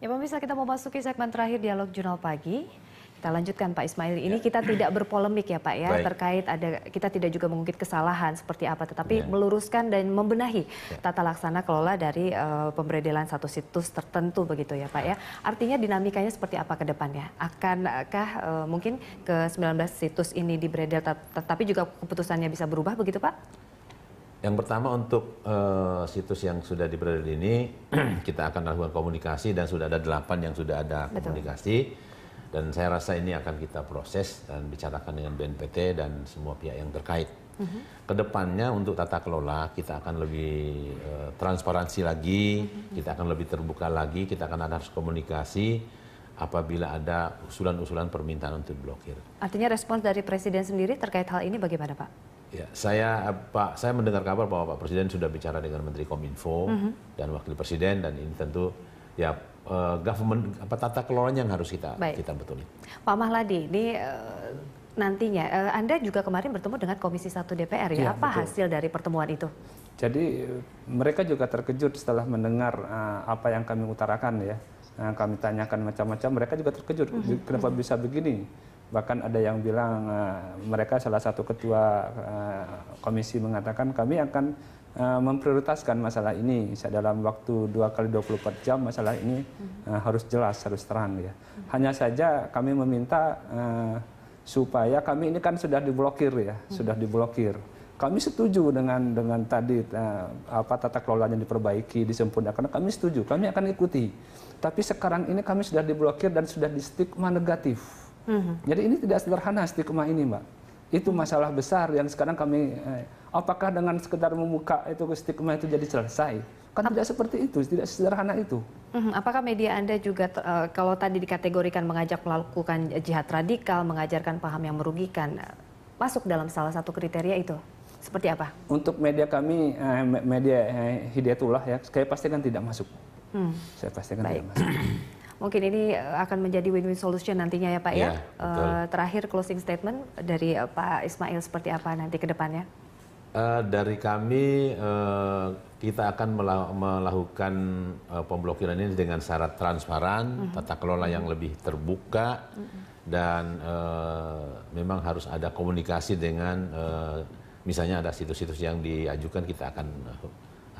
Ya pemirsa kita mau ke segmen terakhir dialog jurnal pagi. Kita lanjutkan Pak Ismail. Ini ya. kita tidak berpolemik ya Pak ya Baik. terkait ada kita tidak juga mengungkit kesalahan seperti apa, tetapi ya. meluruskan dan membenahi ya. tata laksana kelola dari uh, pemberedelan satu situs tertentu begitu ya Pak ya. Artinya dinamikanya seperti apa ke depannya? Akankah uh, mungkin ke 19 situs ini diberedel tetapi juga keputusannya bisa berubah begitu Pak? Yang pertama untuk uh, situs yang sudah di ini kita akan lakukan komunikasi dan sudah ada delapan yang sudah ada Betul. komunikasi dan saya rasa ini akan kita proses dan bicarakan dengan BNPT dan semua pihak yang terkait. Uh mhm. -huh. Kedepannya untuk tata kelola kita akan lebih uh, transparansi lagi, uh mhm. -huh. kita akan lebih terbuka lagi, kita akan ada harus komunikasi apabila ada usulan-usulan permintaan untuk blokir. Artinya respons dari Presiden sendiri terkait hal ini bagaimana Pak? Ya, saya Pak saya mendengar kabar bahwa Pak Presiden sudah bicara dengan Menteri Kominfo mm -hmm. dan Wakil Presiden dan ini tentu ya uh, government apa tata kelola yang harus kita Baik. kita betulin. Pak Mahladi, ini uh, nantinya uh, Anda juga kemarin bertemu dengan Komisi 1 DPR ya. ya apa betul. hasil dari pertemuan itu? Jadi mereka juga terkejut setelah mendengar uh, apa yang kami utarakan ya. Nah, kami tanyakan macam-macam, mereka juga terkejut. Mm -hmm. Kenapa bisa begini? bahkan ada yang bilang uh, mereka salah satu ketua uh, komisi mengatakan kami akan uh, memprioritaskan masalah ini dalam waktu dua kali 24 jam masalah ini uh, harus jelas harus terang ya hanya saja kami meminta uh, supaya kami ini kan sudah diblokir ya sudah diblokir kami setuju dengan dengan tadi uh, apa tata kelola yang diperbaiki disempurnakan kami setuju kami akan ikuti tapi sekarang ini kami sudah diblokir dan sudah di stigma negatif hmm Jadi ini tidak sederhana stigma ini, Mbak. Itu masalah besar yang sekarang kami eh, apakah dengan sekedar membuka itu stigma itu jadi selesai? Kan tidak seperti itu, tidak sederhana itu. Mhm. Apakah media Anda juga uh, kalau tadi dikategorikan mengajak melakukan jihad radikal, mengajarkan paham yang merugikan, uh, masuk dalam salah satu kriteria itu? Seperti apa? Untuk media kami, eh, media eh, Hidayatullah ya, saya pastikan tidak masuk. Hmm. Saya pastikan Baik. tidak masuk. Mungkin ini eh, akan menjadi win-win solution nantinya ya Pak ya. ya? Uh, terakhir closing statement dari uh, Pak Ismail seperti apa nanti ke depannya? Uh, dari kami uh, kita akan melakukan uh, pemblokiran ini dengan syarat transparan, uh mhm. -huh. tata kelola yang lebih terbuka, uh mhm. -huh. dan uh, memang harus ada komunikasi dengan uh, misalnya ada situs-situs yang diajukan kita akan uh,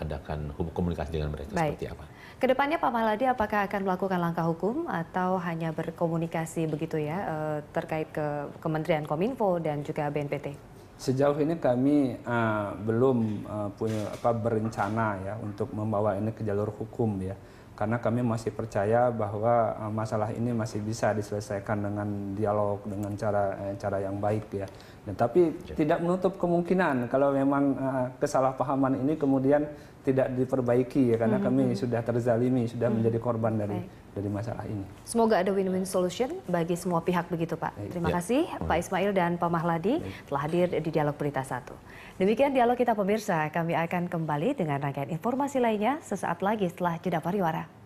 adakan hubung komunikasi dengan mereka Baik. seperti apa. Kedepannya Pak Mahladi apakah akan melakukan langkah hukum atau hanya berkomunikasi begitu ya eh, terkait ke Kementerian Kominfo dan juga BNPT? Sejauh ini kami uh, belum uh, punya apa berencana ya untuk membawa ini ke jalur hukum ya karena kami masih percaya bahwa masalah ini masih bisa diselesaikan dengan dialog dengan cara cara yang baik ya Nah, tapi Jadi. tidak menutup kemungkinan kalau memang uh, kesalahpahaman ini kemudian tidak diperbaiki ya karena mm -hmm. kami hmm. sudah terzalimi, sudah mm -hmm. menjadi korban dari Baik. dari masalah ini. Semoga ada win-win solution bagi semua pihak begitu Pak. Baik. Terima ya. kasih Baik. Pak Ismail dan Pak Mahladi Baik. telah hadir di Dialog Berita Satu. Demikian dialog kita pemirsa, kami akan kembali dengan rangkaian informasi lainnya sesaat lagi setelah jeda pariwara.